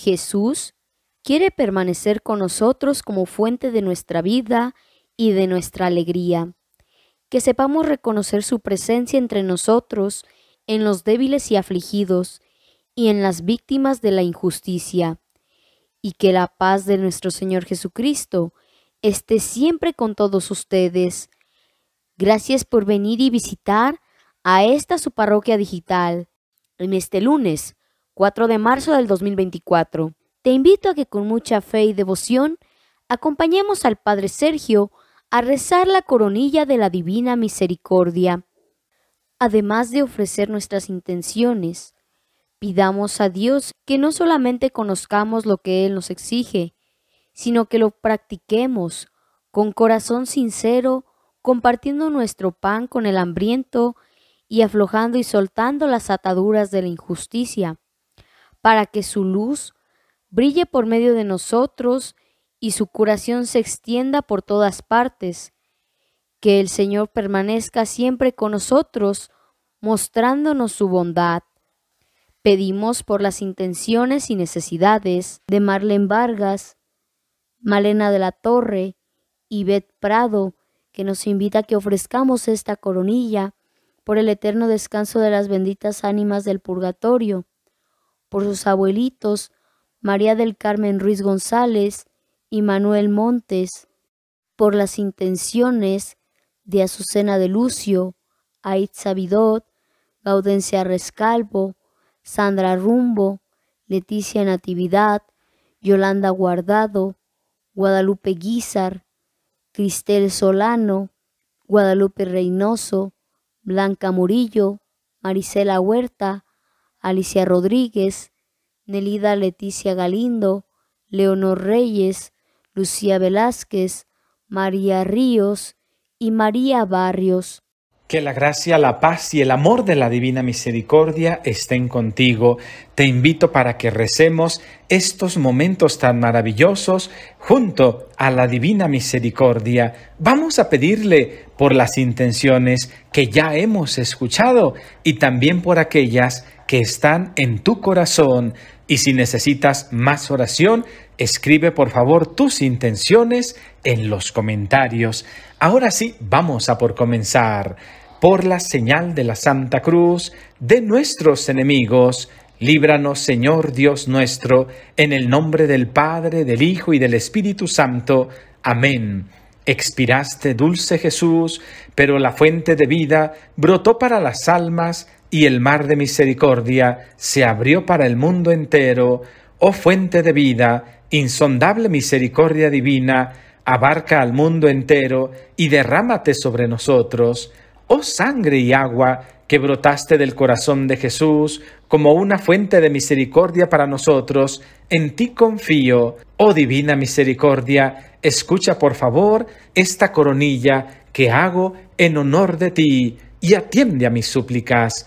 Jesús quiere permanecer con nosotros como fuente de nuestra vida y de nuestra alegría. Que sepamos reconocer su presencia entre nosotros, en los débiles y afligidos, y en las víctimas de la injusticia. Y que la paz de nuestro Señor Jesucristo esté siempre con todos ustedes. Gracias por venir y visitar a esta su parroquia digital en este lunes 4 de marzo del 2024. Te invito a que con mucha fe y devoción acompañemos al Padre Sergio a rezar la coronilla de la Divina Misericordia. Además de ofrecer nuestras intenciones, pidamos a Dios que no solamente conozcamos lo que Él nos exige, sino que lo practiquemos con corazón sincero, compartiendo nuestro pan con el hambriento y aflojando y soltando las ataduras de la injusticia para que su luz brille por medio de nosotros y su curación se extienda por todas partes. Que el Señor permanezca siempre con nosotros, mostrándonos su bondad. Pedimos por las intenciones y necesidades de Marlene Vargas, Malena de la Torre y Bet Prado, que nos invita a que ofrezcamos esta coronilla por el eterno descanso de las benditas ánimas del purgatorio por sus abuelitos María del Carmen Ruiz González y Manuel Montes, por las intenciones de Azucena de Lucio, Aitza Bidot, Gaudencia Rescalvo, Sandra Rumbo, Leticia Natividad, Yolanda Guardado, Guadalupe Guizar, Cristel Solano, Guadalupe Reynoso, Blanca Murillo, Marisela Huerta, Alicia Rodríguez, Nelida Leticia Galindo, Leonor Reyes, Lucía Velázquez, María Ríos y María Barrios. Que la gracia, la paz y el amor de la divina misericordia estén contigo. Te invito para que recemos estos momentos tan maravillosos junto a la divina misericordia. Vamos a pedirle por las intenciones que ya hemos escuchado y también por aquellas que están en tu corazón y si necesitas más oración, escribe por favor tus intenciones en los comentarios. Ahora sí, vamos a por comenzar. Por la señal de la Santa Cruz de nuestros enemigos, líbranos Señor Dios nuestro, en el nombre del Padre, del Hijo y del Espíritu Santo. Amén. Expiraste, dulce Jesús, pero la fuente de vida brotó para las almas y el mar de misericordia se abrió para el mundo entero, oh fuente de vida, insondable misericordia divina, abarca al mundo entero y derrámate sobre nosotros, oh sangre y agua que brotaste del corazón de Jesús como una fuente de misericordia para nosotros, en ti confío, oh divina misericordia, escucha por favor esta coronilla que hago en honor de ti y atiende a mis súplicas